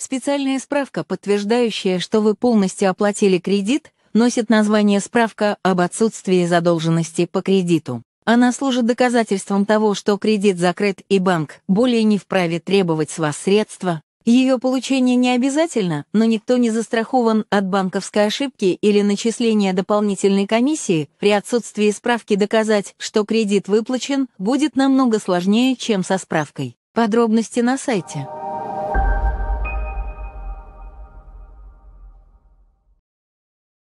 Специальная справка, подтверждающая, что вы полностью оплатили кредит, носит название «Справка об отсутствии задолженности по кредиту». Она служит доказательством того, что кредит закрыт и банк более не вправе требовать с вас средства. Ее получение не обязательно, но никто не застрахован от банковской ошибки или начисления дополнительной комиссии. При отсутствии справки доказать, что кредит выплачен, будет намного сложнее, чем со справкой. Подробности на сайте.